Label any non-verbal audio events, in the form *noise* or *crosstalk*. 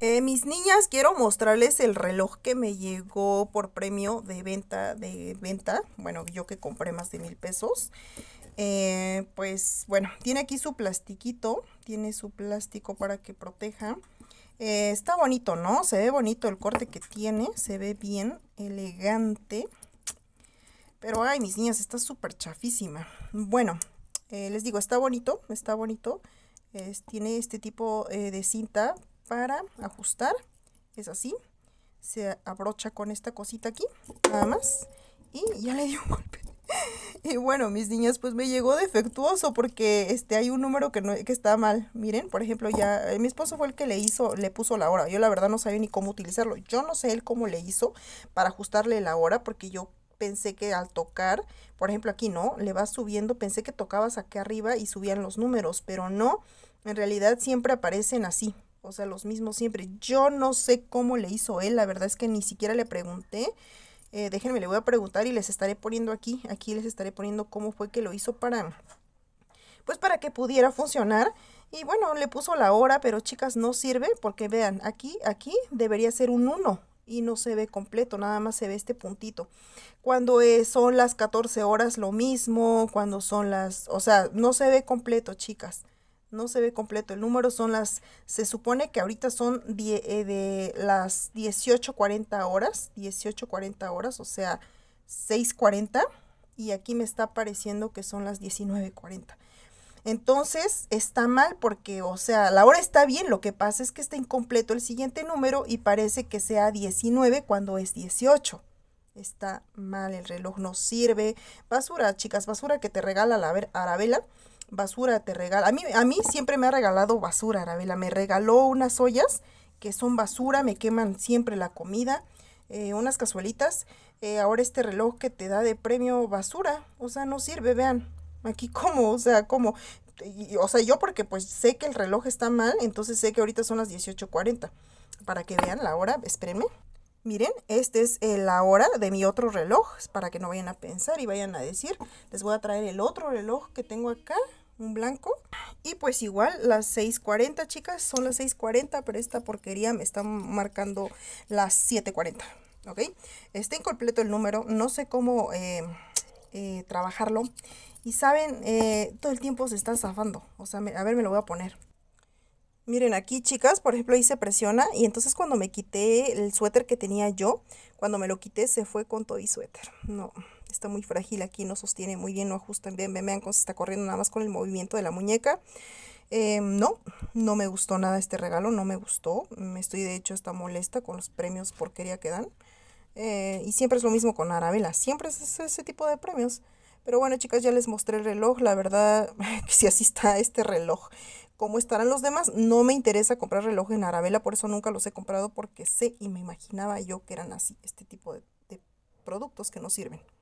Eh, mis niñas, quiero mostrarles el reloj que me llegó por premio de venta, de venta. Bueno, yo que compré más de mil pesos. Eh, pues bueno, tiene aquí su plastiquito, tiene su plástico para que proteja. Eh, está bonito, ¿no? Se ve bonito el corte que tiene, se ve bien, elegante. Pero, ay, mis niñas, está súper chafísima. Bueno, les digo, está bonito, está bonito. tiene este tipo de cinta para ajustar. Es así. Se abrocha con esta cosita aquí, nada más. Y ya le di un golpe. *laughs* Y bueno, mis niñas, pues me llegó defectuoso porque este, hay un número que, no, que está mal. Miren, por ejemplo, ya eh, mi esposo fue el que le hizo, le puso la hora. Yo la verdad no sabía ni cómo utilizarlo. Yo no sé él cómo le hizo para ajustarle la hora porque yo pensé que al tocar, por ejemplo aquí no, le vas subiendo, pensé que tocabas aquí arriba y subían los números, pero no, en realidad siempre aparecen así, o sea, los mismos siempre. Yo no sé cómo le hizo él, la verdad es que ni siquiera le pregunté. Eh, déjenme, le voy a preguntar y les estaré poniendo aquí, aquí les estaré poniendo cómo fue que lo hizo para, pues para que pudiera funcionar. Y bueno, le puso la hora, pero chicas, no sirve porque vean, aquí, aquí debería ser un 1 y no se ve completo, nada más se ve este puntito. Cuando eh, son las 14 horas lo mismo, cuando son las, o sea, no se ve completo, chicas no se ve completo el número, son las, se supone que ahorita son eh, de las 18.40 horas, 18.40 horas, o sea, 6.40, y aquí me está apareciendo que son las 19.40. Entonces está mal porque, o sea, la hora está bien, lo que pasa es que está incompleto el siguiente número y parece que sea 19 cuando es 18. Está mal, el reloj no sirve. Basura, chicas, basura que te regala la arabela basura te regala. A mí, a mí siempre me ha regalado basura, Arabela. Me regaló unas ollas que son basura, me queman siempre la comida, eh, unas cazuelitas. Eh, ahora este reloj que te da de premio basura, o sea, no sirve, vean. Aquí *laughs* como, o sea, como, o sea, yo porque pues sé que el reloj está mal, entonces sé que ahorita son las 18.40. Para que vean la hora, espérenme. Miren, este es eh, la hora de mi otro reloj, para que no vayan a pensar y vayan a decir. Les voy a traer el otro reloj que tengo acá, un blanco. Y pues igual, las 6.40, chicas, son las 6.40, pero esta porquería me están marcando las 7.40, ¿ok? Está incompleto el número, no sé cómo eh, eh, trabajarlo. Y saben, eh, todo el tiempo se está zafando, o sea, a ver, me lo voy a poner. Miren aquí, chicas, por ejemplo, ahí se presiona y entonces cuando me quité el suéter que tenía yo, cuando me lo quité se fue con todo y suéter. No, está muy frágil aquí, no sostiene muy bien, no ajusta bien, vean, cómo se está corriendo nada más con el movimiento de la muñeca. Em, no, no me gustó nada este regalo, no me gustó, me mm, estoy de hecho hasta molesta con los premios porquería que dan. Eh, y siempre es lo mismo con Arabella, siempre es ese, tipo de premios. Pero bueno, chicas, ya les mostré el reloj. La verdad, *laughs* que si así está este reloj, ¿cómo estarán los demás? No me interesa comprar reloj en Arabella, por eso nunca los he comprado, porque sé y me imaginaba yo que eran así, este tipo de productos que no sirven.